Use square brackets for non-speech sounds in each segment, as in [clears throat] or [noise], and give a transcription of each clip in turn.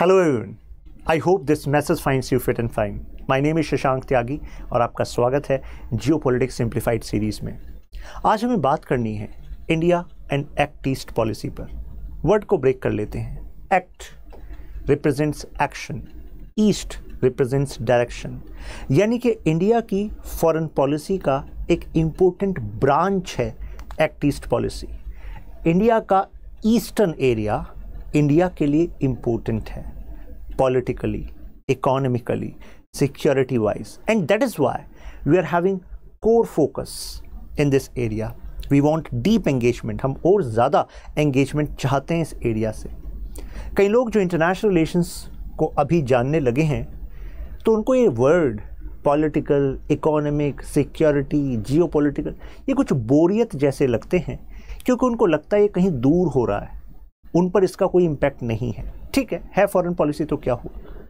Hello everyone I hope this message finds you fit and fine my name is Shashank Tyagi और आपका स्वागत है जियो politics simplified series में आज हमें बात करनी है India and act east policy पर वर्ड को ब्रेक कर लेते हैं act represents action east represents direction यानी कि इंडिया की फॉरेन पॉलिसी का एक इम्पोर्टेंट ब्रांच है एक्ट ईस्ट पॉलिसी इंडिया का ईस्टर्न एरिया इंडिया के लिए इम्पोर्टेंट है politically economically security wise and that is why we are having core focus in this area we want deep engagement हम और ज़्यादा एंगेजमेंट चाहते हैं इस एरिया से कई लोग जो इंटरनेशनल रिलेशंस को अभी जानने लगे हैं तो उनको ये वर्ड पॉलिटिकल इकोनॉमिक सिक्योरिटी जियो ये कुछ बोरियत जैसे लगते हैं क्योंकि उनको लगता है ये कहीं दूर हो रहा है उन पर इसका कोई इम्पैक्ट नहीं है ठीक है है फॉरेन पॉलिसी तो क्या हुआ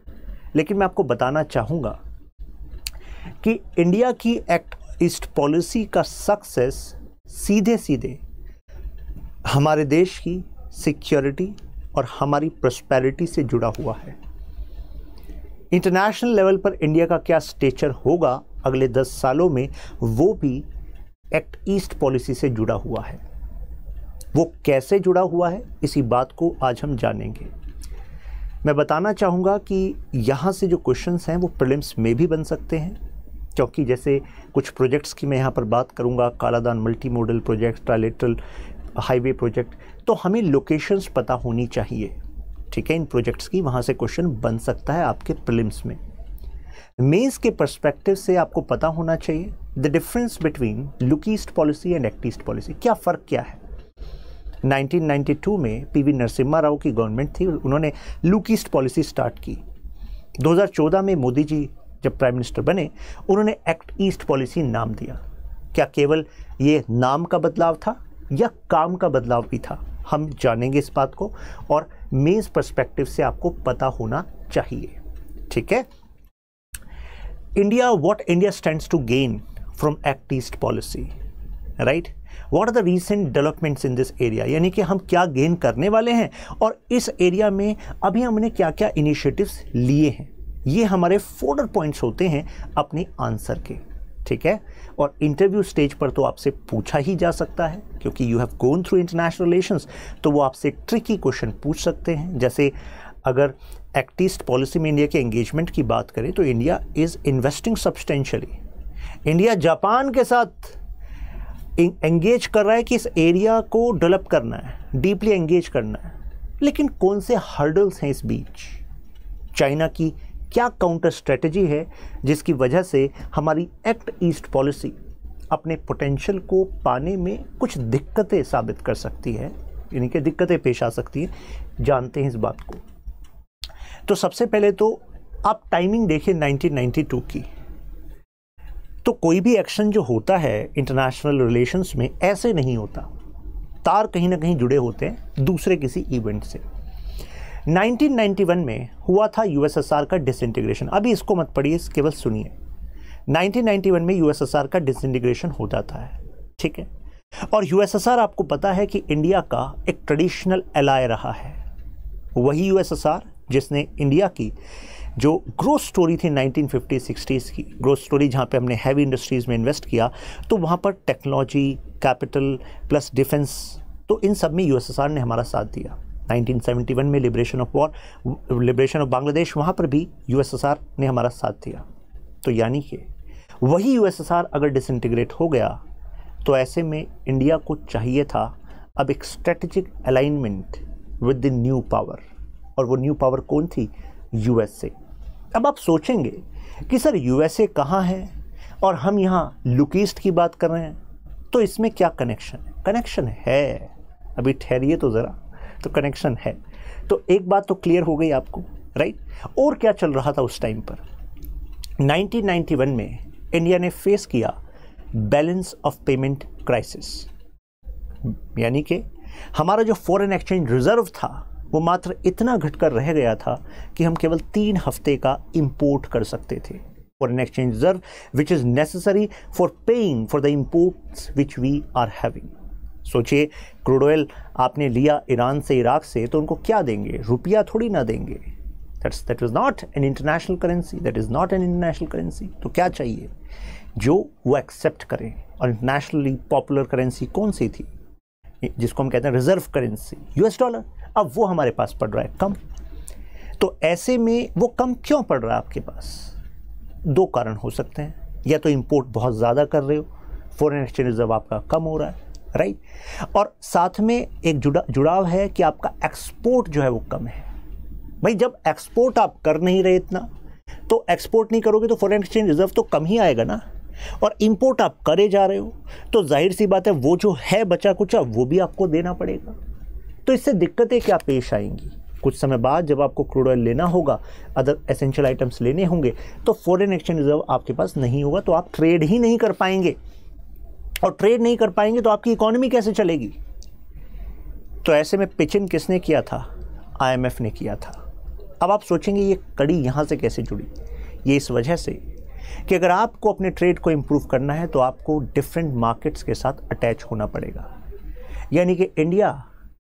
लेकिन मैं आपको बताना चाहूँगा कि इंडिया की एक्ट ईस्ट पॉलिसी का सक्सेस सीधे सीधे हमारे देश की सिक्योरिटी और हमारी प्रस्पेरिटी से जुड़ा हुआ है इंटरनेशनल लेवल पर इंडिया का क्या स्टेचर होगा अगले दस सालों में वो भी एक्ट ईस्ट पॉलिसी से जुड़ा हुआ है वो कैसे जुड़ा हुआ है इसी बात को आज हम जानेंगे मैं बताना चाहूँगा कि यहाँ से जो क्वेश्चंस हैं वो प्रिलिम्स में भी बन सकते हैं क्योंकि जैसे कुछ प्रोजेक्ट्स की मैं यहाँ पर बात करूँगा Kaladan multi modal project trilateral highway project तो हमें लोकेशंस पता होनी चाहिए ठीक है इन प्रोजेक्ट्स की वहाँ से क्वेश्चन बन सकता है आपके प्रिलिम्स में मेन्स के परस्पेक्टिव से आपको पता होना चाहिए the difference between look east policy and act east policy क्या फ़र्क क्या है 1992 में पीवी नरसिम्हा राव की गवर्नमेंट थी उन्होंने लुक ईस्ट पॉलिसी स्टार्ट की 2014 में मोदी जी जब प्राइम मिनिस्टर बने उन्होंने एक्ट ईस्ट पॉलिसी नाम दिया क्या केवल ये नाम का बदलाव था या काम का बदलाव भी था हम जानेंगे इस बात को और मेज परस्पेक्टिव से आपको पता होना चाहिए ठीक है India what India stand to gain from act east policy right what are the recent developments in this area यानी कि हम क्या गेन करने वाले हैं और इस एरिया में अभी हमने क्या क्या इनिशिएटिव्स लिए हैं ये हमारे फोर्डर पॉइंट्स होते हैं अपने आंसर के ठीक है और इंटरव्यू स्टेज पर तो आपसे पूछा ही जा सकता है क्योंकि you have gone through international relations तो वो आपसे ट्रिकी क्वेश्चन पूछ सकते हैं जैसे अगर एक्टिस्ट पॉलिसी में इंडिया के एंगेजमेंट की बात करें तो India is investing substantially India Japan के साथ एंगेज कर रहा है कि इस एरिया को डेवलप करना है डीपली एंगेज करना है लेकिन कौन से हर्डल्स हैं इस बीच चाइना की क्या काउंटर स्ट्रेटजी है जिसकी वजह से हमारी एक्ट ईस्ट पॉलिसी अपने पोटेंशियल को पाने में कुछ दिक्कतें साबित कर सकती है यानी कि दिक्कतें पेश आ सकती हैं जानते हैं इस बात को तो सबसे पहले तो आप टाइमिंग देखिए 1992 की तो कोई भी एक्शन जो होता है इंटरनेशनल रिलेशंस में ऐसे नहीं होता तार कहीं ना कहीं जुड़े होते हैं दूसरे किसी इवेंट से 1991 में हुआ था यूएसएसआर का डिसइंटीग्रेशन अभी इसको मत पढ़िए केवल सुनिए 1991 में यूएसएसआर का डिसइंटीग्रेशन हो जाता है ठीक है और यूएसएसआर आपको पता है कि इंडिया का एक ट्रेडिशनल एलाय रहा है वही यूएसएसआर जिसने इंडिया की जो ग्रोथ स्टोरी थी 1950s 60s की ग्रोथ स्टोरी जहाँ पे हमने हैवी इंडस्ट्रीज़ में इन्वेस्ट किया तो वहाँ पर टेक्नोलॉजी कैपिटल प्लस डिफेंस तो इन सब में यूएसएसआर ने हमारा साथ दिया 1971 में liberation of war liberation of Bangladesh वहाँ पर भी यूएसएसआर ने हमारा साथ दिया तो यानी कि वही यूएसएसआर अगर डिसइंटीग्रेट हो गया तो ऐसे में इंडिया को चाहिए था अब एक strategic alignment with the new power और वो न्यू पावर कौन थी यूएसए अब आप सोचेंगे कि सर यूएसए कहाँ है और हम यहाँ लुकीस्ट की बात कर रहे हैं तो इसमें क्या कनेक्शन है कनेक्शन है अभी ठहरिए तो ज़रा तो कनेक्शन है तो एक बात तो क्लियर हो गई आपको राइट और क्या चल रहा था उस टाइम पर 1991 में इंडिया ने फेस किया बैलेंस ऑफ पेमेंट क्राइसिस यानी कि हमारा जो फॉरेन एक्सचेंज रिजर्व था वो मात्र इतना घटकर रह गया था कि हम केवल तीन हफ्ते का इम्पोर्ट कर सकते थे an exchange reserve which is necessary for paying for the import which we are having सोचिए क्रूड ऑयल आपने लिया ईरान से इराक से तो उनको क्या देंगे रुपया थोड़ी ना देंगे that's that is not an international currency that is not an international currency तो क्या चाहिए जो वो एक्सेप्ट करें और इंटरनेशनली पॉपुलर करेंसी कौन सी थी जिसको हम कहते हैं रिजर्व करेंसी यूएस डॉलर अब वो हमारे पास पड़ रहा है कम तो ऐसे में वो कम क्यों पड़ रहा है आपके पास दो कारण हो सकते हैं या तो इम्पोर्ट बहुत ज़्यादा कर रहे हो फॉरेन एक्सचेंज रिजर्व आपका कम हो रहा है राइट और साथ में एक जुड़ा जुड़ाव है कि आपका एक्सपोर्ट जो है वो कम है भाई जब एक्सपोर्ट आप कर नहीं रहे इतना तो एक्सपोर्ट नहीं करोगे तो फॉरेन एक्सचेंज रिजर्व तो कम ही आएगा ना और इम्पोर्ट आप करे जा रहे हो तो जाहिर सी बात है वो जो है बचा कुचा वो भी आपको देना पड़ेगा तो इससे दिक्कतें क्या पेश आएंगी कुछ समय बाद जब आपको क्रूड ऑयल लेना होगा अदर एसेंशियल आइटम्स लेने होंगे तो फॉरेन एक्सचेंज रिजर्व आपके पास नहीं होगा तो आप ट्रेड ही नहीं कर पाएंगे और ट्रेड नहीं कर पाएंगे तो आपकी इकोनॉमी कैसे चलेगी तो ऐसे में पिचिन किसने किया था आईएमएफ ने किया था अब आप सोचेंगे ये कड़ी यहाँ से कैसे जुड़ी ये इस वजह से कि अगर आपको अपने ट्रेड को इम्प्रूव करना है तो आपको डिफरेंट मार्केट्स के साथ अटैच होना पड़ेगा यानी कि इंडिया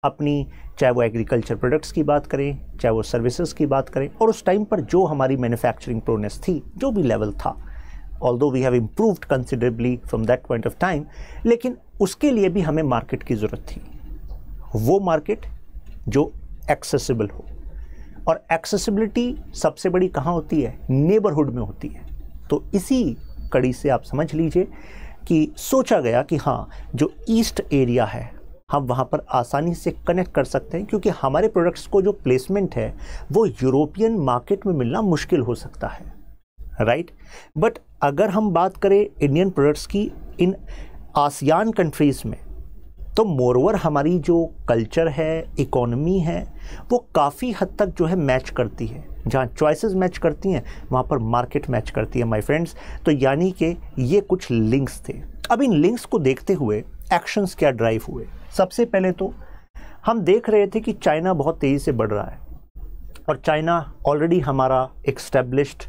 अपनी चाहे वो एग्रीकल्चर प्रोडक्ट्स की बात करें चाहे वो सर्विसेज की बात करें और उस टाइम पर जो हमारी मैन्युफैक्चरिंग प्रोनेस थी जो भी लेवल था although we have improved considerably from that point of time लेकिन उसके लिए भी हमें मार्केट की ज़रूरत थी वो मार्केट जो एक्सेसिबल हो और एक्सेसिबिलिटी सबसे बड़ी कहाँ होती है नेबरहुड में होती है तो इसी कड़ी से आप समझ लीजिए कि सोचा गया कि हाँ जो ईस्ट एरिया है हम वहाँ पर आसानी से कनेक्ट कर सकते हैं क्योंकि हमारे प्रोडक्ट्स को जो प्लेसमेंट है वो यूरोपियन मार्केट में मिलना मुश्किल हो सकता है राइट right? बट अगर हम बात करें इंडियन प्रोडक्ट्स की इन आसियान कंट्रीज़ में तो मोरवर हमारी जो कल्चर है इकोनमी है वो काफ़ी हद तक जो है मैच करती है जहाँ चॉइसेस मैच करती हैं वहाँ पर मार्केट मैच करती है माय फ्रेंड्स तो यानी कि ये कुछ लिंक्स थे अब इन लिंक्स को देखते हुए एक्शंस क्या ड्राइव हुए सबसे पहले तो हम देख रहे थे कि चाइना बहुत तेज़ी से बढ़ रहा है और चाइना ऑलरेडी हमारा एक्स्टेब्लिश्ड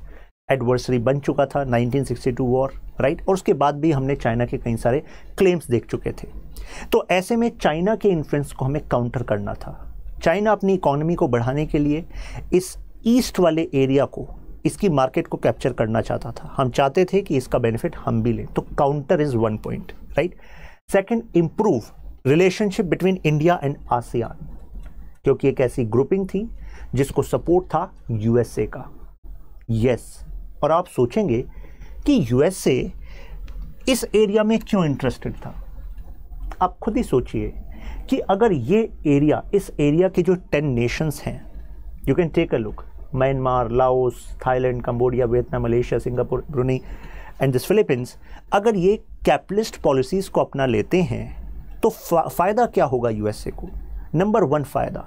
एडवर्सरी बन चुका था 1962 वॉर राइट और उसके बाद भी हमने चाइना के कई सारे क्लेम्स देख चुके थे तो ऐसे में चाइना के इन्फ्लुएंस को हमें काउंटर करना था चाइना अपनी इकोनॉमी को बढ़ाने के लिए इस ईस्ट वाले एरिया को इसकी मार्केट को कैप्चर करना चाहता था हम चाहते थे कि इसका बेनिफिट हम भी लें तो counter is one point right second improve relationship between India and ASEAN क्योंकि एक ऐसी ग्रुपिंग थी जिसको सपोर्ट था यूएसए का यस yes. और आप सोचेंगे कि यूएसए इस एरिया में क्यों इंटरेस्टेड था आप खुद ही सोचिए कि अगर ये एरिया इस एरिया के जो टेन नेशंस हैं you can take a look Myanmar Laos Thailand Cambodia Vietnam Malaysia Singapore Brunei and this Philippines अगर ये कैपिटलिस्ट पॉलिसीज़ को अपना लेते हैं तो फ़ायदा क्या होगा यूएसए को नंबर वन फ़ायदा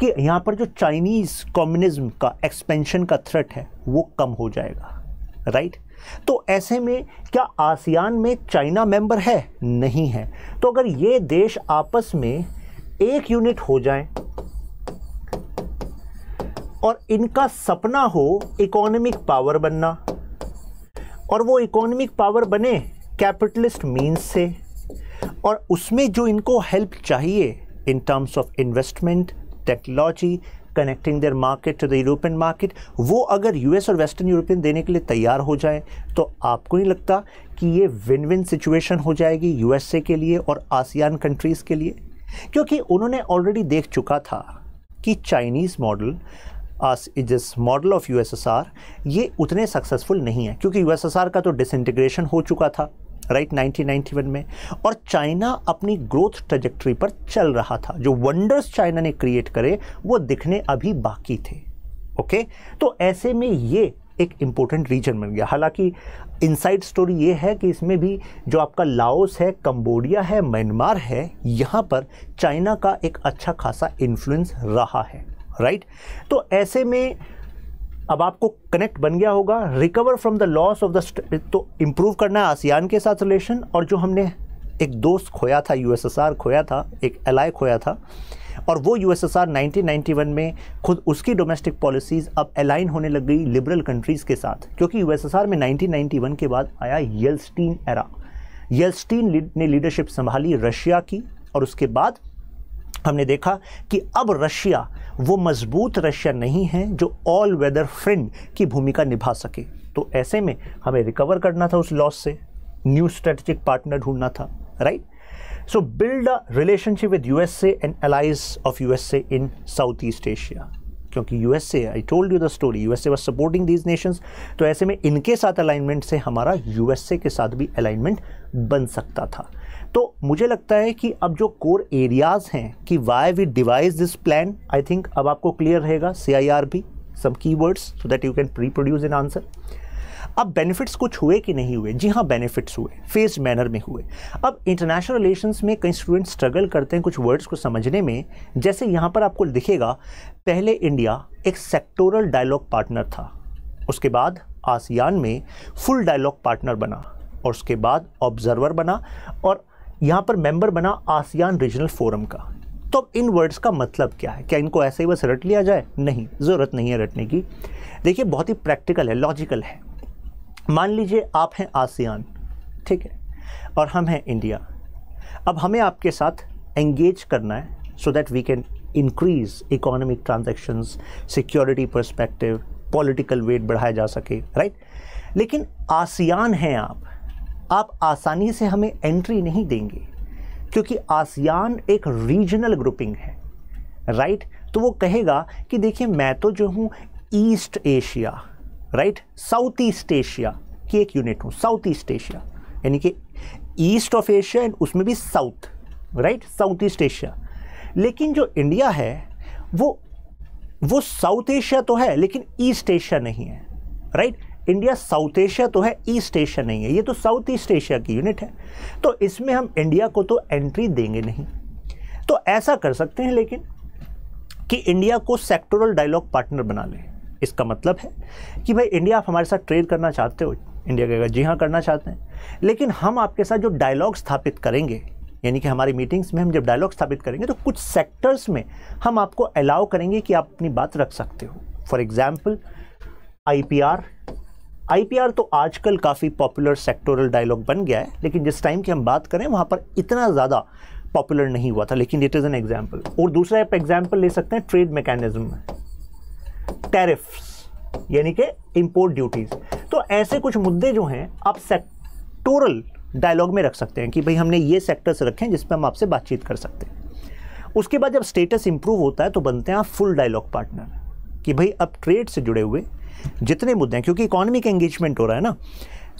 कि यहाँ पर जो चाइनीज़ कम्युनिज्म का एक्सपेंशन का थ्रेट है वो कम हो जाएगा राइट तो ऐसे में क्या आसियान में चाइना मेंबर है नहीं है तो अगर ये देश आपस में एक यूनिट हो जाए और इनका सपना हो इकोनॉमिक पावर बनना और वो इकोनॉमिक पावर बने कैपिटलिस्ट मीन्स से और उसमें जो इनको हेल्प चाहिए in terms of investment technology connecting their market to the European market वो अगर यूएस और वेस्टर्न यूरोपियन देने के लिए तैयार हो जाए तो आपको नहीं लगता कि ये विन विन सिचुएशन हो जाएगी यूएसए के लिए और आसियान कंट्रीज़ के लिए क्योंकि उन्होंने ऑलरेडी देख चुका था कि चाइनीज़ मॉडल आस जिस मॉडल ऑफ यूएसएसआर ये उतने सक्सेसफुल नहीं है क्योंकि यूएसएसआर का तो डिसइंटीग्रेशन हो चुका था राइट right, 1991 में और चाइना अपनी ग्रोथ ट्रजेक्ट्री पर चल रहा था जो वंडर्स चाइना ने क्रिएट करे वो दिखने अभी बाकी थे ओके तो ऐसे में ये एक इम्पोर्टेंट रीजन बन गया हालांकि इनसाइड स्टोरी ये है कि इसमें भी जो आपका लाओस है कंबोडिया है म्यांमार है यहाँ पर चाइना का एक अच्छा खासा इन्फ्लुएंस रहा है राइट तो ऐसे में अब आपको कनेक्ट बन गया होगा recover from the loss of the तो इम्प्रूव करना है आसियान के साथ रिलेशन और जो हमने एक दोस्त खोया था यूएसएसआर खोया था एक एलाय खोया था और वो यूएसएसआर 1991 में खुद उसकी डोमेस्टिक पॉलिसीज़ अब अलाइन होने लग गई लिबरल कंट्रीज़ के साथ क्योंकि यूएसएसआर में 1991 के बाद आया येल्स्टीन एरा येल्स्टीन ने लीडरशिप संभाली रशिया की और उसके बाद हमने देखा कि अब रशिया वो मजबूत रशिया नहीं है जो ऑल वेदर फ्रेंड की भूमिका निभा सके तो ऐसे में हमें रिकवर करना था उस लॉस से न्यू स्ट्रेटेजिक पार्टनर ढूंढना था right so build a relationship with USA and allies of USA in south east Asia क्योंकि USA I told you the story USA was supporting these nations तो ऐसे में इनके साथ अलाइनमेंट से हमारा यूएसए के साथ भी अलाइनमेंट बन सकता था तो मुझे लगता है कि अब जो कोर एरियाज़ हैं कि why we devise this plan I think अब आपको क्लियर रहेगा सी I R be some key words so that you can pre produce an answer अब बेनिफिट्स कुछ हुए कि नहीं हुए जी हाँ बेनिफिट्स हुए फेज मैनर में हुए अब इंटरनेशनल रिलेशंस में कई स्टूडेंट स्ट्रगल करते हैं कुछ वर्ड्स को समझने में जैसे यहाँ पर आपको दिखेगा पहले इंडिया एक सेक्टोरल डायलॉग पार्टनर था उसके बाद आसियान में फुल डायलॉग पार्टनर बना और उसके बाद ऑब्जर्वर बना और यहाँ पर मेंबर बना आसियान रीजनल फोरम का तो अब इन वर्ड्स का मतलब क्या है क्या इनको ऐसे ही बस रट लिया जाए नहीं ज़रूरत नहीं है रटने की देखिए बहुत ही प्रैक्टिकल है लॉजिकल है मान लीजिए आप हैं आसियान ठीक है और हम हैं इंडिया अब हमें आपके साथ एंगेज करना है so that we can increase economic transactions security perspective political weight बढ़ाया जा सके राइट लेकिन आसियान हैं आप आप आसानी से हमें एंट्री नहीं देंगे क्योंकि आसियान एक रीजनल ग्रुपिंग है राइट तो वो कहेगा कि देखिए मैं तो जो हूँ east Asia right south east Asia की एक यूनिट हूँ साउथ ईस्ट एशिया यानी कि ईस्ट ऑफ एशिया एंड उसमें भी south right south east Asia लेकिन जो इंडिया है वो वो साउथ एशिया तो है लेकिन ईस्ट एशिया नहीं है राइट इंडिया साउथ एशिया तो है ईस्ट एशिया नहीं है ये तो साउथ ईस्ट एशिया की यूनिट है तो इसमें हम इंडिया को तो एंट्री देंगे नहीं तो ऐसा कर सकते हैं लेकिन कि इंडिया को सेक्टोरल डायलॉग पार्टनर बना लें इसका मतलब है कि भाई इंडिया आप हमारे साथ ट्रेड करना चाहते हो इंडिया कहेगा जी हाँ करना चाहते हैं लेकिन हम आपके साथ जो डायलॉग स्थापित करेंगे यानी कि हमारी मीटिंग्स में हम जब डायलॉग स्थापित करेंगे तो कुछ सेक्टर्स में हम आपको अलाउ करेंगे कि आप अपनी बात रख सकते हो फॉर एग्ज़ाम्पल आई आईपीआर तो आजकल काफ़ी पॉपुलर सेक्टोरल डायलॉग बन गया है लेकिन जिस टाइम की हम बात करें वहाँ पर इतना ज़्यादा पॉपुलर नहीं हुआ था लेकिन इट इज़ एन एग्जाम्पल और दूसरा आप एग्जाम्पल ले सकते हैं ट्रेड मैकेनिज्म टैरिफ्स यानी कि इम्पोर्ट ड्यूटीज़ तो ऐसे कुछ मुद्दे जो हैं आप सेक्टोरल डायलॉग में रख सकते हैं कि भाई हमने ये सेक्टर्स रखे हैं जिसपे हम आपसे बातचीत कर सकते हैं उसके बाद जब स्टेटस इंप्रूव होता है तो बनते हैं आप फुल डायलॉग पार्टनर कि भाई अब ट्रेड से जुड़े हुए जितने मुद्दे हैं क्योंकि इकोनॉमी का एंगेजमेंट हो रहा है ना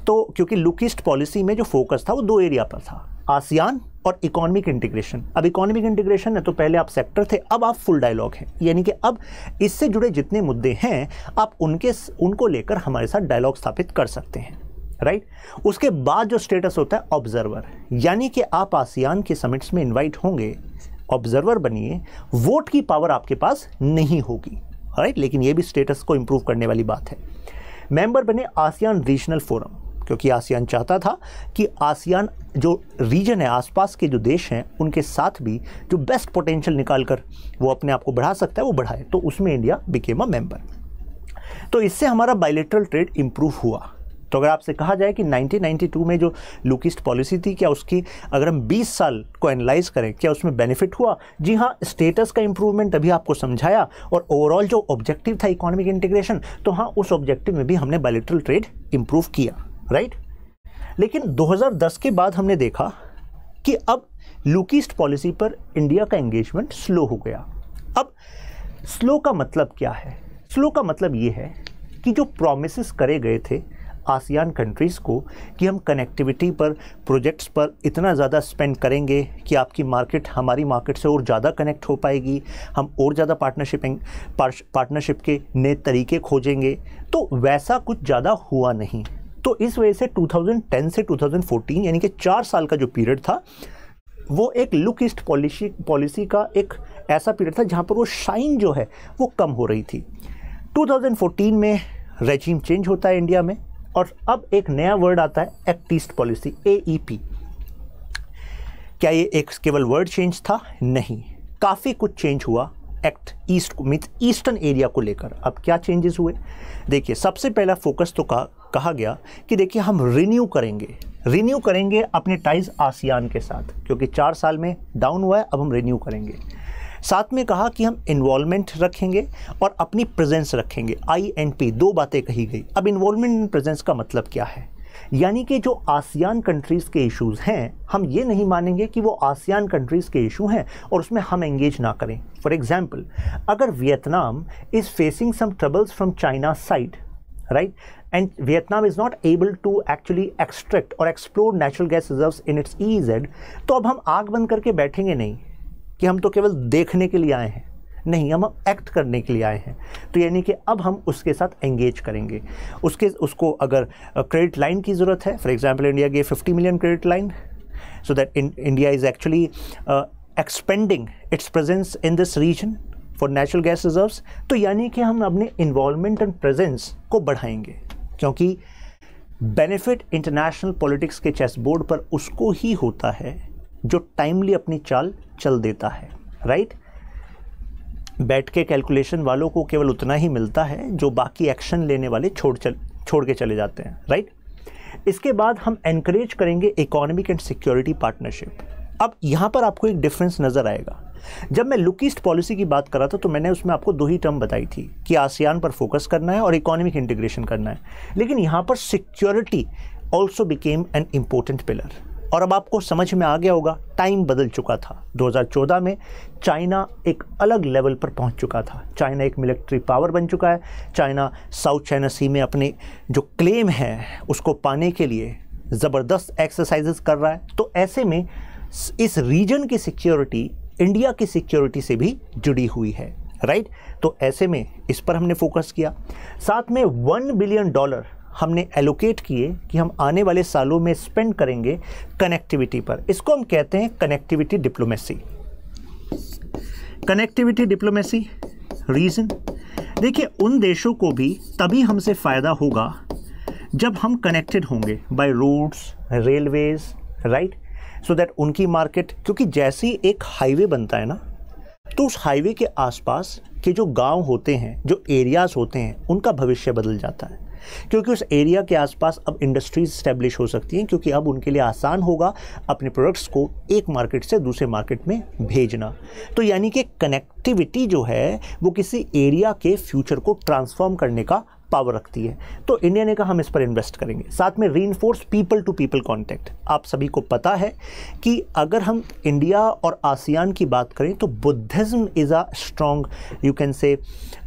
तो क्योंकि लुकिस्ट पॉलिसी में जो फोकस था वो दो एरिया पर था आसियान और इकोनॉमिक इंटीग्रेशन अब इकोनॉमिक इंटीग्रेशन है तो पहले आप सेक्टर थे अब आप फुल डायलॉग हैं यानी कि अब इससे जुड़े जितने मुद्दे हैं आप उनके उनको लेकर हमारे साथ डायलॉग स्थापित कर सकते हैं राइट right? उसके बाद जो स्टेटस होता है ऑब्जर्वर यानी कि आप आसियान के समिट्स में इनवाइट होंगे ऑब्जर्वर बनिए वोट की पावर आपके पास नहीं होगी राइट लेकिन ये भी स्टेटस को इम्प्रूव करने वाली बात है मेंबर बने आसियान रीजनल फोरम क्योंकि आसियान चाहता था कि आसियान जो रीजन है आसपास के जो देश हैं उनके साथ भी जो बेस्ट पोटेंशियल निकाल कर वो अपने आप को बढ़ा सकता है वो बढ़ाए तो उसमें इंडिया बिकेम अ मेंबर तो इससे हमारा बायोलेट्रल ट्रेड इम्प्रूव हुआ तो अगर आपसे कहा जाए कि 1992 में जो लुकिस्ट पॉलिसी थी क्या उसकी अगर हम 20 साल को एनालाइज करें क्या उसमें बेनिफिट हुआ जी हाँ स्टेटस का इंप्रूवमेंट अभी आपको समझाया और ओवरऑल जो ऑब्जेक्टिव था इकोनॉमिक इंटीग्रेशन तो हाँ उस ऑब्जेक्टिव में भी हमने बायोलिट्रल ट्रेड इम्प्रूव किया राइट लेकिन दो के बाद हमने देखा कि अब लुकिस्ट पॉलिसी पर इंडिया का एंगेजमेंट स्लो हो गया अब स्लो का मतलब क्या है स्लो का मतलब ये है कि जो प्रोमिस करे गए थे आसियान कंट्रीज़ को कि हम कनेक्टिविटी पर प्रोजेक्ट्स पर इतना ज़्यादा स्पेंड करेंगे कि आपकी मार्केट हमारी मार्केट से और ज़्यादा कनेक्ट हो पाएगी हम और ज़्यादा पार्टनरशिपिंग पार्टनरशिप के नए तरीके खोजेंगे तो वैसा कुछ ज़्यादा हुआ नहीं तो इस वजह से 2010 से 2014 यानी कि चार साल का जो पीरियड था वो एक लुक ईस्ट पॉलिसी पॉलिसी का एक ऐसा पीरियड था जहाँ पर वो शाइन जो है वो कम हो रही थी 2014 में रेजीम चेंज होता है इंडिया में और अब एक नया वर्ड आता है एक्ट ईस्ट पॉलिसी ए क्या ये एक केवल वर्ड चेंज था नहीं काफ़ी कुछ चेंज हुआ एक्ट ईस्ट को मीन्स ईस्टर्न एरिया को लेकर अब क्या चेंजेस हुए देखिए सबसे पहला फोकस तो कहा कहा गया कि देखिए हम रिन्यू करेंगे रिन्यू करेंगे अपने टाइज आसियान के साथ क्योंकि चार साल में डाउन हुआ है अब हम रिन्यू करेंगे साथ में कहा कि हम इन्वॉल्वमेंट रखेंगे और अपनी प्रेजेंस रखेंगे आई एंड पी दो बातें कही गई अब इन्वॉल्वमेंट इन प्रेजेंस का मतलब क्या है यानी कि जो आसियान कंट्रीज़ के इश्यूज़ हैं हम ये नहीं मानेंगे कि वो आसियान कंट्रीज़ के इशू हैं और उसमें हम एंगेज ना करें फॉर एग्ज़ाम्पल अगर Vietnam is facing some troubles from China side right and Vietnam is not able to actually extract और explore natural gas reserve in its ई तो अब हम आग बंद करके बैठेंगे नहीं कि हम तो केवल देखने के लिए आए हैं नहीं हम एक्ट करने के लिए आए हैं तो यानी कि अब हम उसके साथ एंगेज करेंगे उसके उसको अगर क्रेडिट लाइन की ज़रूरत है फॉर एग्जाम्पल इंडिया गए 50 million credit line so that India is actually expending its presence in this region for natural gas reserves तो यानी कि हम अपने इन्वॉलमेंट एंड प्रेजेंस को बढ़ाएंगे क्योंकि बेनिफिट इंटरनेशनल पॉलिटिक्स के चेस बोर्ड पर उसको ही होता है जो टाइमली अपनी चाल चल देता है राइट बैठ के कैलकुलेशन वालों को केवल उतना ही मिलता है जो बाकी एक्शन लेने वाले छोड़ चल छोड़ के चले जाते हैं राइट इसके बाद हम एनकरेज करेंगे इकोनॉमिक एंड सिक्योरिटी पार्टनरशिप अब यहाँ पर आपको एक डिफरेंस नज़र आएगा जब मैं ईस्ट पॉलिसी की बात कर रहा था तो मैंने उसमें आपको दो ही टर्म बताई थी कि आसियान पर फोकस करना है और इकोनॉमिक इंटीग्रेशन करना है लेकिन यहाँ पर security also became an important pillar और अब आपको समझ में आ गया होगा टाइम बदल चुका था 2014 में चाइना एक अलग लेवल पर पहुंच चुका था चाइना एक मिलिट्री पावर बन चुका है चाइना साउथ चाइना सी में अपने जो क्लेम है उसको पाने के लिए ज़बरदस्त एक्सरसाइजेस कर रहा है तो ऐसे में इस रीजन की सिक्योरिटी इंडिया की सिक्योरिटी से भी जुड़ी हुई है राइट तो ऐसे में इस पर हमने फोकस किया साथ में वन बिलियन डॉलर हमने एलोकेट किए कि हम आने वाले सालों में स्पेंड करेंगे कनेक्टिविटी पर इसको हम कहते हैं connectivity diplomacy connectivity diplomacy reason देखिए उन देशों को भी तभी हमसे फ़ायदा होगा जब हम कनेक्टेड होंगे by roads railways right so that उनकी मार्केट क्योंकि जैसे ही एक हाईवे बनता है ना तो उस हाईवे के आसपास के जो गांव होते हैं जो एरियाज़ होते हैं उनका भविष्य बदल जाता है क्योंकि उस एरिया के आसपास अब इंडस्ट्रीज स्टैब्लिश हो सकती हैं क्योंकि अब उनके लिए आसान होगा अपने प्रोडक्ट्स को एक मार्केट से दूसरे मार्केट में भेजना तो यानी कि कनेक्टिविटी जो है वो किसी एरिया के फ्यूचर को ट्रांसफॉर्म करने का पावर रखती है तो इंडिया ने कहा हम इस पर इन्वेस्ट करेंगे साथ में री पीपल टू पीपल कॉन्टैक्ट आप सभी को पता है कि अगर हम इंडिया और आसियान की बात करें तो Buddhism is a strong you can say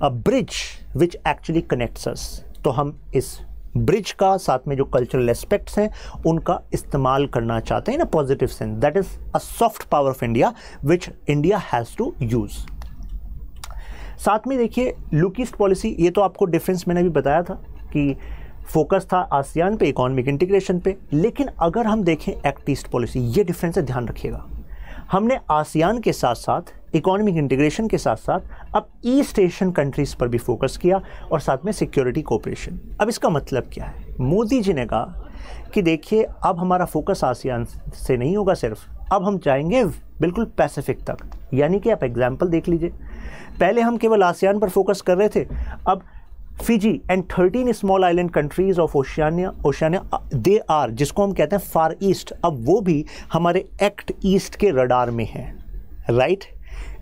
a bridge which actually connects us तो हम इस ब्रिज का साथ में जो कल्चरल एस्पेक्ट्स हैं उनका इस्तेमाल करना चाहते हैं in a positive sense that is a soft power of India which India has to use साथ में देखिए ईस्ट पॉलिसी ये तो आपको डिफरेंस मैंने भी बताया था कि फोकस था आसियान पे इकोनॉमिक इंटीग्रेशन पे लेकिन अगर हम देखें एक्ट ईस्ट पॉलिसी ये डिफरेंस है ध्यान रखिएगा हमने आसियान के साथ साथ इकोनॉमिक इंटीग्रेशन के साथ साथ अब ईस्ट एशियन कंट्रीज़ पर भी फोकस किया और साथ में सिक्योरिटी कोऑपरेशन अब इसका मतलब क्या है मोदी जी ने कहा कि देखिए अब हमारा फोकस आसियान से नहीं होगा सिर्फ अब हम जाएंगे बिल्कुल पैसिफिक तक यानी कि आप एग्जाम्पल देख लीजिए पहले हम केवल आसियान पर फोकस कर रहे थे अब Fiji and thirteen small island countries of Oceania Oceania they are जिसको हम कहते हैं फार ईस्ट अब वो भी हमारे एक्ट ईस्ट के रडार में है राइट right?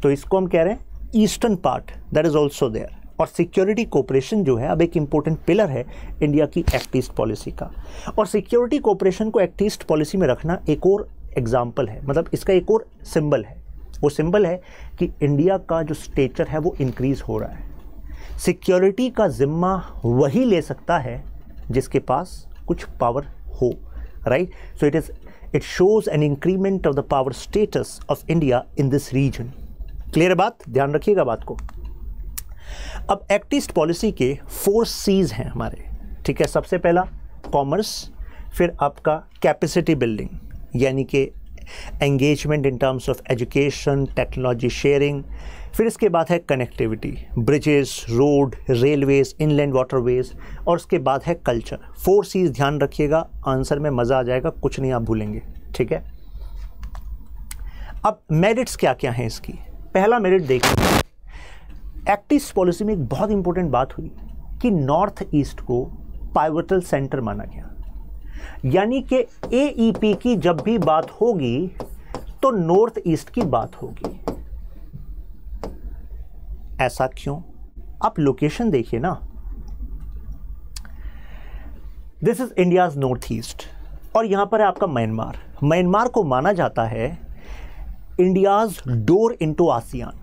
तो इसको हम कह रहे हैं eastern part that is also there और सिक्योरिटी कोऑपरेशन जो है अब एक इम्पोर्टेंट पिलर है इंडिया की एक्ट ईस्ट पॉलिसी का और सिक्योरिटी कोऑपरेशन को एक्ट ईस्ट पॉलिसी में रखना एक और एग्जाम्पल है मतलब इसका एक और सिंबल है वो सिंबल है कि इंडिया का जो स्टेचर है वो इंक्रीज़ हो रहा है सिक्योरिटी का ज़िम्मा वही ले सकता है जिसके पास कुछ पावर हो right so it is it shows an increment of the power status of India in this region clear बात ध्यान रखिएगा बात को अब ईस्ट पॉलिसी के फोर सीज हैं हमारे ठीक है सबसे पहला कॉमर्स फिर आपका कैपेसिटी बिल्डिंग यानी कि engagement in terms of education technology sharing फिर इसके बाद है connectivity bridges road railways inland waterways और उसके बाद है कल्चर फोर सीज ध्यान रखिएगा आंसर में मज़ा आ जाएगा कुछ नहीं आप भूलेंगे ठीक है अब मेरिट्स क्या क्या हैं इसकी पहला मेरिट देखिए एक्ट ईस्ट पॉलिसी में एक बहुत इंपॉर्टेंट बात हुई कि नॉर्थ ईस्ट को पाइवटल सेंटर माना गया यानी कि ए e की जब भी बात होगी तो नॉर्थ ईस्ट की बात होगी ऐसा क्यों आप लोकेशन देखिए ना this is India's north east और यहां पर है आपका म्यांमार म्यांमार को माना जाता है इंडियाज डोर इनटू आसियान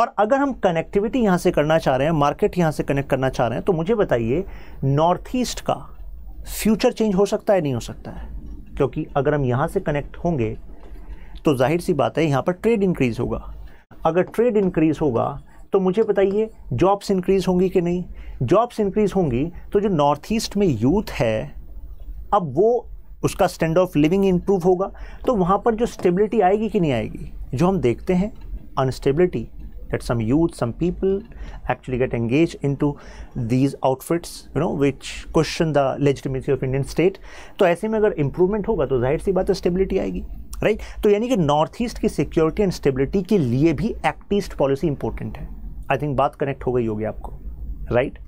और अगर हम कनेक्टिविटी यहाँ से करना चाह रहे हैं मार्केट यहाँ से कनेक्ट करना चाह रहे हैं तो मुझे बताइए नॉर्थ ईस्ट का फ्यूचर चेंज हो सकता है नहीं हो सकता है क्योंकि अगर हम यहाँ से कनेक्ट होंगे तो जाहिर सी बात है यहाँ पर ट्रेड इंक्रीज़ होगा अगर ट्रेड इंक्रीज़ होगा तो मुझे बताइए जॉब्स इंक्रीज़ होंगी कि नहीं जॉब्स इंक्रीज़ होंगी तो जो नॉर्थ ईस्ट में यूथ है अब वो उसका स्टैंड ऑफ लिविंग इम्प्रूव होगा तो वहाँ पर जो स्टेबिलिटी आएगी कि नहीं आएगी जो हम देखते हैं unstability some youth some people actually get engage into these outfits you know which question the legitimacy of Indian state तो ऐसे में अगर इंप्रूवमेंट होगा तो जाहिर सी बात है स्टेबिलिटी आएगी राइट right? तो यानी कि नॉर्थ ईस्ट की सिक्योरिटी एंड स्टेबिलिटी के लिए भी एक्ट ईस्ट पॉलिसी इंपॉर्टेंट है आई थिंक बात कनेक्ट हो गई होगी आपको राइट right?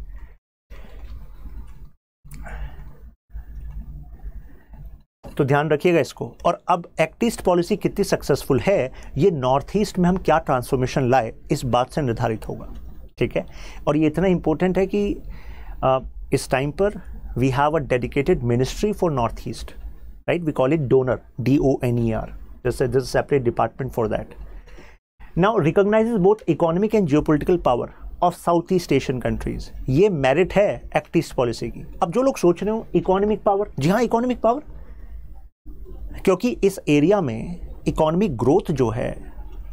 तो ध्यान रखिएगा इसको और अब एक्ट ईस्ट पॉलिसी कितनी सक्सेसफुल है ये नॉर्थ ईस्ट में हम क्या ट्रांसफॉर्मेशन लाए इस बात से निर्धारित होगा ठीक है और ये इतना इम्पोर्टेंट है कि आ, इस टाइम पर we have a dedicated ministry for north east right we call it donor D O N E R this is separate department for that now recognise both economic and political power of south east Asian countries ये merit है act east policy की अब जो लोग सोच रहे हो economic power जी हाँ इकोनॉमिक पावर क्योंकि इस एरिया में इकोनॉमिक ग्रोथ जो है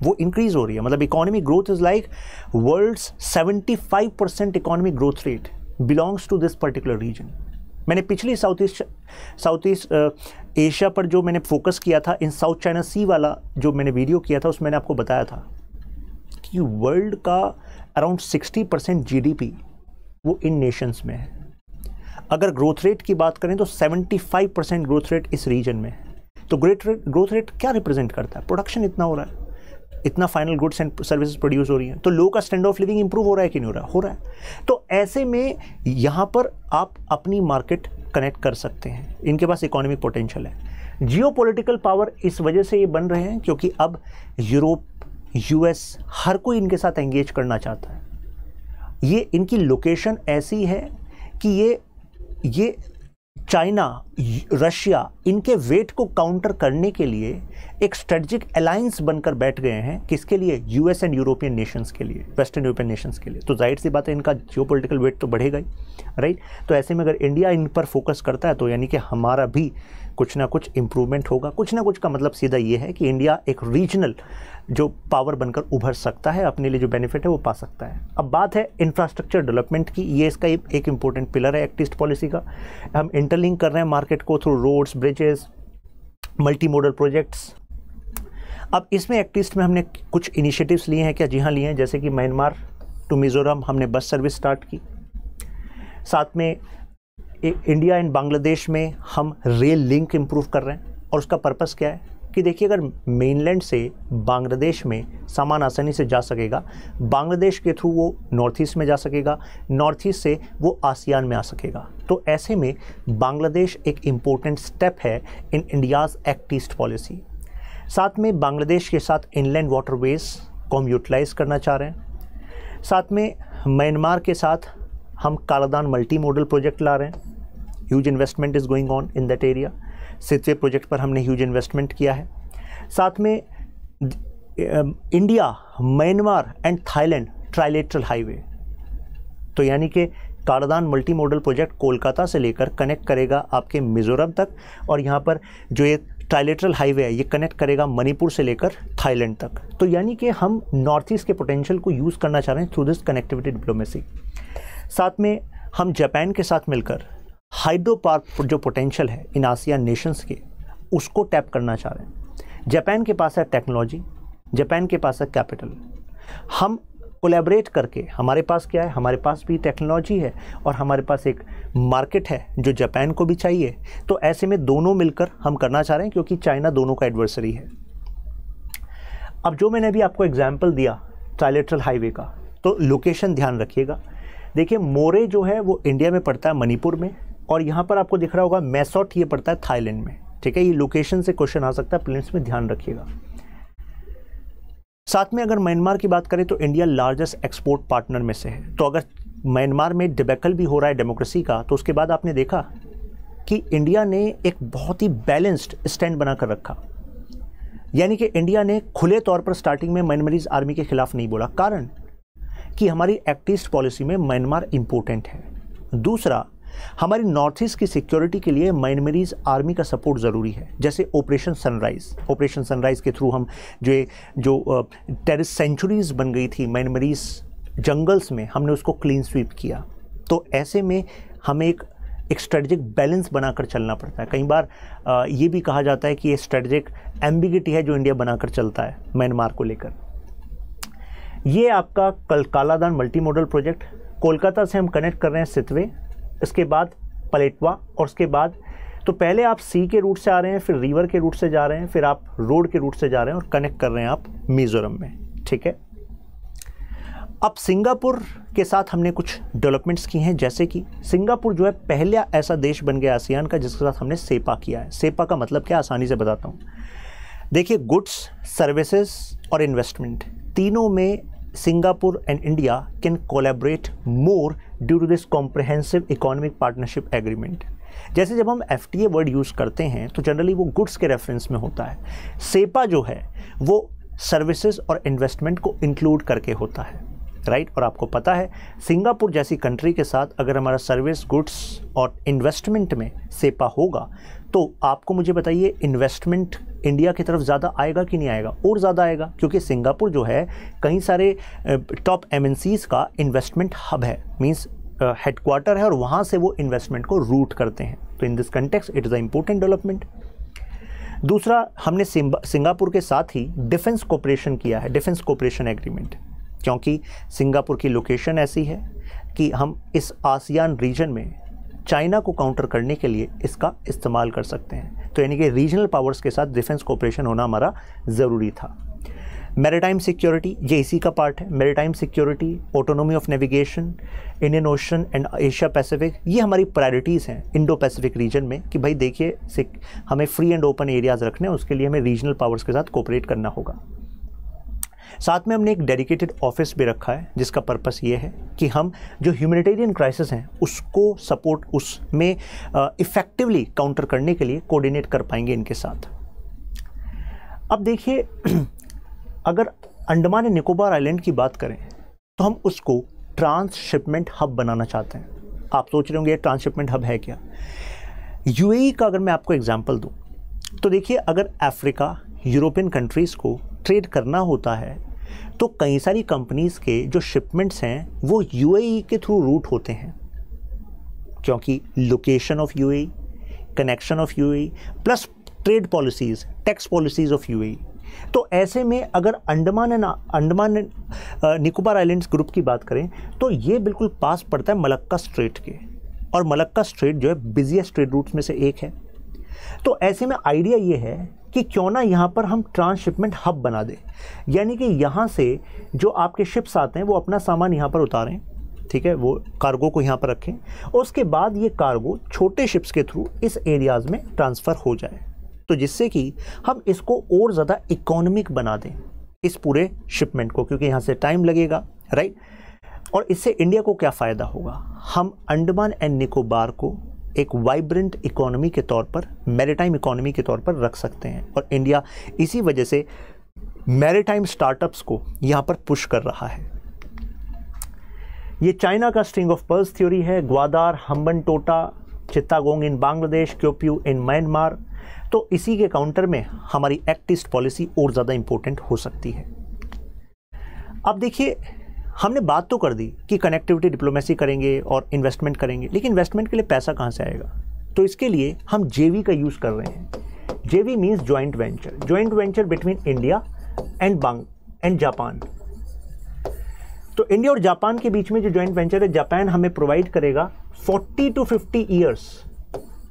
वो इंक्रीज़ हो रही है मतलब economic growth is like world's five percent economic growth rate belongs to this particular region मैंने पिछली south east south east Asia पर जो मैंने फोकस किया था इन साउथ चाइना सी वाला जो मैंने वीडियो किया था उसमें मैंने आपको बताया था कि वर्ल्ड का अराउंड सिक्सटी परसेंट जी वो इन नेशंस में है अगर ग्रोथ रेट की बात करें तो seventy five percent growth rate इस रीजन में है तो ग्रेट रेट ग्रोथ रेट क्या रिप्रेजेंट करता है प्रोडक्शन इतना हो रहा है इतना final goods and services produce हो रही हैं तो लोगों का स्टैंड ऑफ लिविंग इंप्रूव हो रहा है कि नहीं हो रहा हो रहा है तो ऐसे में यहाँ पर आप अपनी मार्केट कनेक्ट कर सकते हैं इनके पास इकोनॉमिक पोटेंशियल है जियो पावर इस वजह से ये बन रहे हैं क्योंकि अब यूरोप यूएस हर कोई इनके साथ एंगेज करना चाहता है ये इनकी लोकेशन ऐसी है कि ये ये चाइना रशिया इनके वेट को काउंटर करने के लिए एक स्ट्रेटजिक अलायंस बनकर बैठ गए हैं किसके लिए यूएस एंड यूरोपियन नेशंस के लिए वेस्टर्न यूरोपियन नेशंस के लिए तो जाहिर सी बात है इनका जियो पोलिटिकल वेट तो बढ़ेगा ही राइट तो ऐसे में अगर इंडिया इन पर फोकस करता है तो यानी कि हमारा भी कुछ ना कुछ इम्प्रूवमेंट होगा कुछ ना कुछ का मतलब सीधा ये है कि इंडिया एक रीजनल जो पावर बनकर उभर सकता है अपने लिए जो बेनिफिट है वो पा सकता है अब बात है इंफ्रास्ट्रक्चर डेवलपमेंट की ये इसका एक इम्पोर्टेंट पिलर है एक्टिस्ट पॉलिसी का हम इंटरलिंक कर रहे हैं मार्केट मार्केट को through roads bridges multi modal projects अब इसमें एक्टिस्ट में हमने कुछ इनिशिएटिव्स लिए हैं क्या जी हाँ लिए हैं जैसे कि म्यांमार टू मिज़ोरम हमने बस सर्विस स्टार्ट की साथ में इंडिया एंड बांग्लादेश में हम रेल लिंक इम्प्रूव कर रहे हैं और उसका पर्पस क्या है कि देखिए अगर मेनलैंड से बांग्लादेश में सामान आसानी से जा सकेगा बांग्लादेश के थ्रू वो नॉर्थ ईस्ट में जा सकेगा नॉर्थ ईस्ट से वो आसियान में आ सकेगा तो ऐसे में बांग्लादेश एक इम्पोर्टेंट स्टेप है in India's act east policy साथ में बांग्लादेश के साथ इनलैंड वाटरवेज को हम यूटिलाइज़ करना चाह रहे हैं साथ में म्यांमार के साथ हम कालादान मल्टी मॉडल प्रोजेक्ट ला रहे हैं huge investment is going on in that area Sittwe project पर हमने ह्यूज इन्वेस्टमेंट किया है साथ में India Myanmar and Thailand trilateral highway तो यानी कि Kaladan multi modal project Kolkata से लेकर कनेक्ट करेगा आपके मिज़ोरम तक और यहाँ पर जो ये ट्राइलेटरल हाईवे है ये कनेक्ट करेगा मणिपुर से लेकर थाईलैंड तक तो यानी कि हम नॉर्थ ईस्ट के पोटेंशियल को यूज़ करना चाह रहे हैं थ्रू दिस कनेक्टिविटी डिप्लोमेसी साथ में हम जापान के साथ मिलकर हाइड्रो पार्क जो पोटेंशियल है इन आसियान नेशंस के उसको टैप करना चाह रहे हैं जापान के पास है टेक्नोलॉजी जापान के पास है कैपिटल हम कोलेबरेट करके हमारे पास क्या है हमारे पास भी टेक्नोलॉजी है और हमारे पास एक मार्केट है जो जापान को भी चाहिए तो ऐसे में दोनों मिलकर हम करना चाह रहे हैं क्योंकि चाइना दोनों का एडवर्सरी है अब जो मैंने अभी आपको एग्जाम्पल दिया ट्राइलेट्रल हाईवे का तो लोकेशन ध्यान रखिएगा देखिए मोरे जो है वो इंडिया में पड़ता है मणिपुर में और यहाँ पर आपको दिख रहा होगा मैसोट ये पड़ता है थाईलैंड में ठीक है ये लोकेशन से क्वेश्चन आ सकता है प्लेन्स में ध्यान रखिएगा साथ में अगर म्यांमार की बात करें तो इंडिया लार्जेस्ट एक्सपोर्ट पार्टनर में से है तो अगर म्यांमार में डिबेकल भी हो रहा है डेमोक्रेसी का तो उसके बाद आपने देखा कि इंडिया ने एक बहुत ही बैलेंस्ड स्टैंड बनाकर रखा यानी कि इंडिया ने खुले तौर पर स्टार्टिंग में म्यांमारीज आर्मी के खिलाफ नहीं बोला कारण कि हमारी एक्टिस्ट पॉलिसी में म्यांमार इम्पोर्टेंट है दूसरा हमारी नॉर्थ ईस्ट की सिक्योरिटी के लिए म्यांमारीज आर्मी का सपोर्ट ज़रूरी है जैसे ऑपरेशन सनराइज़ ऑपरेशन सनराइज़ के थ्रू हम जो जो टेरिस सेंचुरीज बन गई थी म्यांमारीज जंगल्स में हमने उसको क्लीन स्वीप किया तो ऐसे में हमें एक एक स्ट्रेटजिक बैलेंस बनाकर चलना पड़ता है कई बार आ, ये भी कहा जाता है कि ये स्ट्रेटजिक एम्बिगिटी है जो इंडिया बनाकर चलता है म्यांमार को लेकर ये आपका कल Kaladan multi modal project Kolkata से हम कनेक्ट कर रहे हैं सितवे इसके बाद पलेटवा और उसके बाद तो पहले आप सी के रूट से आ रहे हैं फिर रिवर के रूट से जा रहे हैं फिर आप रोड के रूट से जा रहे हैं और कनेक्ट कर रहे हैं आप मिज़ोरम में ठीक है अब सिंगापुर के साथ हमने कुछ डेवलपमेंट्स की हैं जैसे कि सिंगापुर जो है पहला ऐसा देश बन गया आसियान का जिसके साथ हमने सेपा किया है सेपा का मतलब क्या आसानी से बताता हूँ देखिए गुड्स सर्विसेज और इन्वेस्टमेंट तीनों में Singapore and India can collaborate more due to this comprehensive economic partnership agreement. जैसे जब हम F T A word use करते हैं तो जनरली वो गुड्स के रेफरेंस में होता है सेपा जो है वो सर्विसेज और इन्वेस्टमेंट को इंक्लूड करके होता है राइट और आपको पता है सिंगापुर जैसी कंट्री के साथ अगर हमारा सर्विस गुड्स और इन्वेस्टमेंट में सेपा होगा तो आपको मुझे बताइए इन्वेस्टमेंट इंडिया की तरफ ज़्यादा आएगा कि नहीं आएगा और ज़्यादा आएगा क्योंकि सिंगापुर जो है कई सारे टॉप एम का इन्वेस्टमेंट हब है मीन्स हेडक्वार्टर है और वहाँ से वो इन्वेस्टमेंट को रूट करते हैं तो in this context it is a important development दूसरा हमने सिंगापुर के साथ ही डिफेंस कॉपरेशन किया है डिफेंस कॉपरेशन एग्रीमेंट क्योंकि सिंगापुर की लोकेशन ऐसी है कि हम इस आसियान रीजन में चाइना को काउंटर करने के लिए इसका इस्तेमाल कर सकते हैं तो यानी कि रीजनल पावर्स के साथ डिफेंस कोऑपरेशन होना हमारा ज़रूरी था मेरीटाइम सिक्योरिटी ये इसी का पार्ट है maritime security autonomy of navigation Indian Ocean and Asia Pacific ये हमारी प्रायोरिटीज़ हैं इंडो पैसिफिक रीजन में कि भाई देखिए हमें फ्री एंड ओपन एरियाज़ रखने हैं उसके लिए हमें रीजनल पावर्स के साथ कोऑपरेट करना होगा साथ में हमने एक डेडिकेटेड ऑफिस भी रखा है जिसका पर्पस ये है कि हम जो ह्यूमनिटेरियन क्राइसिस हैं उसको सपोर्ट उसमें इफ़ेक्टिवली काउंटर करने के लिए कोऑर्डिनेट कर पाएंगे इनके साथ अब देखिए [clears throat] अगर अंडमान निकोबार आइलैंड की बात करें तो हम उसको ट्रांसशिपमेंट हब बनाना चाहते हैं आप सोच रहे होंगे ट्रांसशिपमेंट हब है क्या यूएई e का अगर मैं आपको एग्जांपल दूं तो देखिए अगर अफ्रीका यूरोपियन कंट्रीज़ को ट्रेड करना होता है तो कई सारी कंपनीज़ के जो शिपमेंट्स हैं वो यूएई e के थ्रू रूट होते हैं क्योंकि location of UAE connection of UAE plus trade policies tax policies of UAE तो ऐसे में अगर Andaman and Andaman Nicobar islands group की बात करें तो ये बिल्कुल पास पड़ता है मलक्का स्ट्रेट के और मलक्का स्ट्रेट जो है बिजिएस्ट ट्रेड रूट्स में से एक है तो ऐसे में आइडिया ये है कि क्यों ना यहाँ पर हम ट्रांसशिपमेंट हब बना दें यानी कि यहाँ से जो आपके शिप्स आते हैं वो अपना सामान यहाँ पर उतारें ठीक है वो कार्गो को यहाँ पर रखें और उसके बाद ये कार्गो छोटे शिप्स के थ्रू इस एरियाज़ में ट्रांसफ़र हो जाए तो जिससे कि हम इसको और ज़्यादा इकोनॉमिक बना दें इस पूरे शिपमेंट को क्योंकि यहाँ से टाइम लगेगा राइट और इससे इंडिया को क्या फ़ायदा होगा हम अंडमान एंड निकोबार को एक वाइब्रेंट इकोनॉमी के तौर पर मैरिटाइम इकोनॉमी के तौर पर रख सकते हैं और इंडिया इसी वजह से मैरिटाइम स्टार्टअप्स को यहाँ पर पुश कर रहा है ये चाइना का स्ट्रिंग ऑफ पर्ल्स थ्योरी है ग्वादार हम्बन टोटा चित्तागोंग इन बांग्लादेश क्योप्यू इन म्यांमार तो इसी के काउंटर में हमारी एक्टिस्ट पॉलिसी और ज़्यादा इम्पोर्टेंट हो सकती है अब देखिए हमने बात तो कर दी कि कनेक्टिविटी डिप्लोमेसी करेंगे और इन्वेस्टमेंट करेंगे लेकिन इन्वेस्टमेंट के लिए पैसा कहाँ से आएगा तो इसके लिए हम जेवी का यूज़ कर रहे हैं JV means joint venture joint venture between India and बांग एंड जापान तो इंडिया और जापान के बीच में जो जॉइंट वेंचर है जापान हमें प्रोवाइड करेगा 40 to 50 years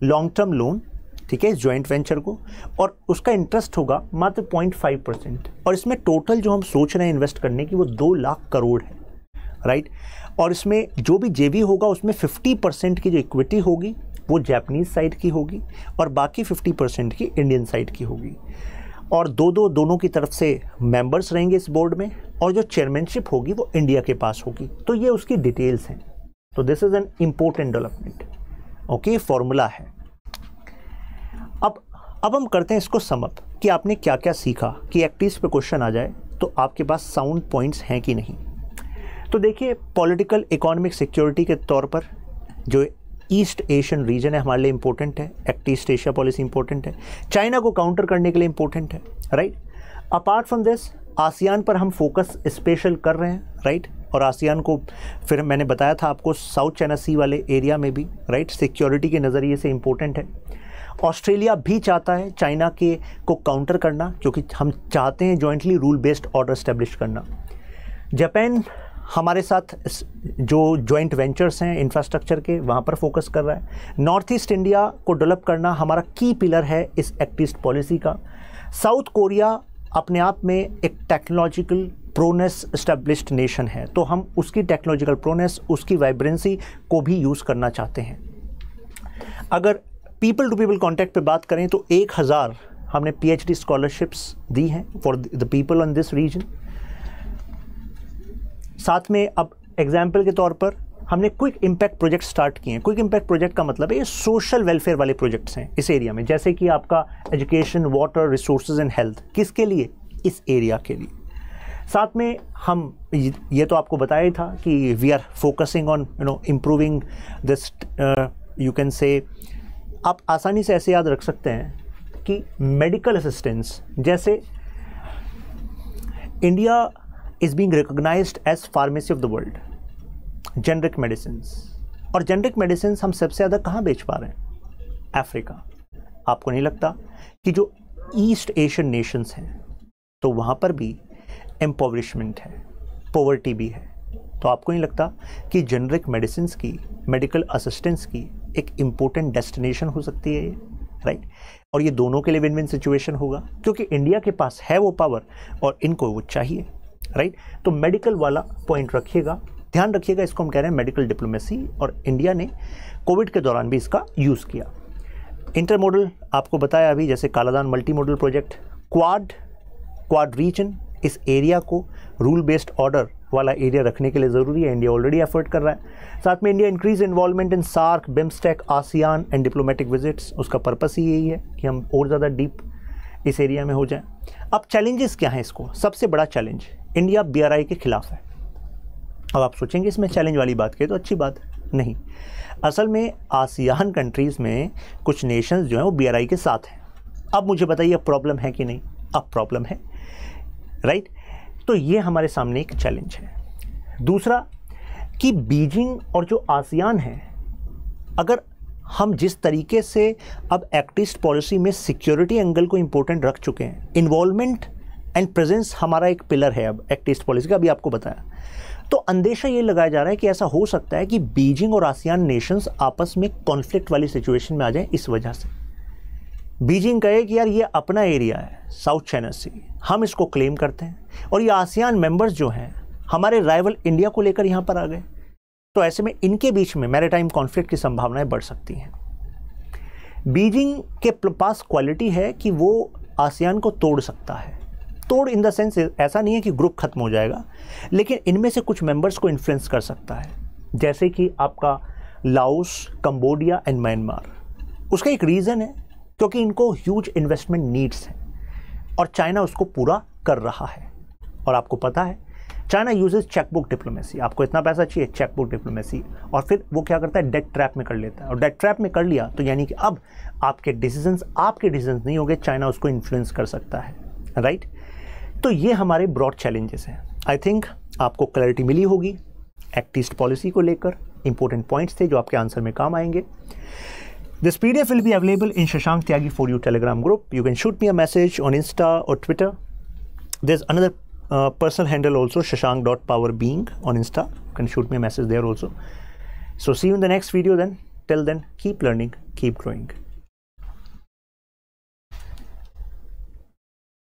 long term loan ठीक है इस ज्वाइंट वेंचर को और उसका इंटरेस्ट होगा मात्र पॉइंट फाइव परसेंट और इसमें टोटल जो हम सोच रहे हैं इन्वेस्ट करने की वो दो लाख करोड़ है राइट और इसमें जो भी जे होगा उसमें फिफ्टी परसेंट की जो इक्विटी होगी वो जैपनीज साइड की होगी और बाकी फिफ्टी परसेंट की इंडियन साइड की होगी और दो दो दोनों की तरफ से मेम्बर्स रहेंगे इस बोर्ड में और जो चेयरमैनशिप होगी वो इंडिया के पास होगी तो ये उसकी डिटेल्स हैं तो this is an important development okay formula है अब हम करते हैं इसको समअप कि आपने क्या क्या सीखा कि एक्टिस पे क्वेश्चन आ जाए तो आपके पास साउंड पॉइंट्स हैं कि नहीं तो देखिए पॉलिटिकल इकोनॉमिक सिक्योरिटी के तौर पर जो ईस्ट एशियन रीजन है हमारे लिए इंपॉर्टेंट है act east Asia policy important है चाइना को काउंटर करने के लिए इंपॉर्टेंट है right apart from this ASEAN पर हम फोकस स्पेशल कर रहे हैं राइट और आसियान को फिर मैंने बताया था आपको साउथ चाइना सी वाले एरिया में भी राइट सिक्योरिटी के नज़रिए से इम्पोर्टेंट है ऑस्ट्रेलिया भी चाहता है चाइना के को काउंटर करना क्योंकि हम चाहते हैं jointly rule based order establish करना जापान हमारे साथ जो जॉइंट वेंचर्स हैं इंफ्रास्ट्रक्चर के वहाँ पर फोकस कर रहा है नॉर्थ ईस्ट इंडिया को डेवलप करना हमारा की पिलर है इस एक्टिस्ट पॉलिसी का साउथ कोरिया अपने आप में एक टेक्नोलॉजिकल प्रोनेस इस्टेब्लिश्ड नेशन है तो हम उसकी टेक्नोलॉजिकल प्रोनेस उसकी वाइब्रेंसी को भी यूज़ करना चाहते हैं अगर पीपल टू पीपल कॉन्टैक्ट पर बात करें तो एक हज़ार हमने पी एच डी स्कॉलरशिप्स दी हैं for the people on this region साथ में अब एग्जाम्पल के तौर पर हमने क्विक इम्पैक्ट प्रोजेक्ट स्टार्ट किए हैं क्विक इम्पैक्ट प्रोजेक्ट का मतलब है ये सोशल वेलफेयर वाले प्रोजेक्ट्स हैं इस एरिया में जैसे कि आपका education water resource and health किसके लिए इस एरिया के लिए साथ में हम ये तो आपको बताया था कि we are focusing on you know improving this you can say आप आसानी से ऐसे याद रख सकते हैं कि मेडिकल असिस्टेंस जैसे India is being recognise as pharmacy of the world generic medicine और जेनरिक मेडिसिन हम सबसे ज़्यादा कहाँ बेच पा रहे हैं अफ्रीका आपको नहीं लगता कि जो ईस्ट एशियन नेशंस हैं तो वहाँ पर भी एम्पोवरिशमेंट है पॉवर्टी भी है तो आपको नहीं लगता कि जेनरिक मेडिसिन की मेडिकल असिस्टेंस की एक इम्पोर्टेंट डेस्टिनेशन हो सकती है ये राइट और ये दोनों के लिए विन विन सिचुएशन होगा क्योंकि इंडिया के पास है वो पावर और इनको वो चाहिए राइट तो मेडिकल वाला पॉइंट रखिएगा ध्यान रखिएगा इसको हम कह रहे हैं मेडिकल डिप्लोमेसी और इंडिया ने कोविड के दौरान भी इसका यूज़ किया इंटर मॉडल आपको बताया अभी जैसे Kaladan multi modal project Quad Quad region इस एरिया को रूल बेस्ड ऑर्डर वाला एरिया रखने के लिए ज़रूरी है इंडिया ऑलरेडी एफर्ट कर रहा है साथ में India increase involvement in SAARC BIMSTEC ASEAN and diplomatic visits उसका पर्पस ही यही है कि हम और ज़्यादा डीप इस एरिया में हो जाएं अब चैलेंजेस क्या हैं इसको सबसे बड़ा चैलेंज इंडिया बी के खिलाफ है अब आप सोचेंगे इसमें चैलेंज वाली बात की तो अच्छी बात नहीं असल में आसियान कंट्रीज़ में कुछ नेशंस जो हैं वो बी के साथ हैं अब मुझे बताइए प्रॉब्लम है कि नहीं अब प्रॉब्लम है राइट तो ये हमारे सामने एक चैलेंज है दूसरा कि बीजिंग और जो आसियान है अगर हम जिस तरीके से अब एक्टिस्ट पॉलिसी में सिक्योरिटी एंगल को इम्पोर्टेंट रख चुके हैं इन्वॉल्वमेंट एंड प्रेजेंस हमारा एक पिलर है अब एक्टिस्ट पॉलिसी का अभी आपको बताया तो अंदेशा ये लगाया जा रहा है कि ऐसा हो सकता है कि बीजिंग और आसियान नेशंस आपस में कॉन्फ्लिक्ट वाली सिचुएशन में आ जाएं इस वजह से बीजिंग कहे कि यार ये अपना एरिया है साउथ चाइना सी हम इसको क्लेम करते हैं और ये आसियान मेंबर्स जो हैं हमारे राइवल इंडिया को लेकर यहाँ पर आ गए तो ऐसे में इनके बीच में मैरिटाइम कॉन्फ्लिक्ट की संभावनाएं बढ़ सकती हैं बीजिंग के पास क्वालिटी है कि वो आसियान को तोड़ सकता है तोड़ इन द सेंस ऐसा नहीं है कि ग्रुप खत्म हो जाएगा लेकिन इनमें से कुछ मेंबर्स को इन्फ्लुएंस कर सकता है जैसे कि आपका लाओस कंबोडिया एंड म्यांमार उसका एक रीज़न है क्योंकि इनको ह्यूज इन्वेस्टमेंट नीड्स हैं और चाइना उसको पूरा कर रहा है और आपको पता है चाइना यूजेज चेकबुक डिप्लोमेसी आपको इतना पैसा चाहिए चेकबुक डिप्लोमेसी और फिर वो क्या करता है डेट ट्रैप में कर लेता है और डेट ट्रैप में कर लिया तो यानी कि अब आपके डिसीजंस आपके डिसीजंस नहीं होंगे चाइना उसको इन्फ्लुएंस कर सकता है राइट तो ये हमारे ब्रॉड चैलेंजेस हैं आई थिंक आपको क्लैरिटी मिली होगी एक्ट ईस्ट पॉलिसी को लेकर इंपॉर्टेंट पॉइंट्स थे जो आपके आंसर में काम आएंगे This PDF will be available in Shashank Tyagi for you Telegram group. You can shoot me a message on Insta or Twitter. There's another uh, personal handle also, shashank.powerbeing on Insta. You can shoot me a message there also. So see you in the next video then. Till then, keep learning, keep growing.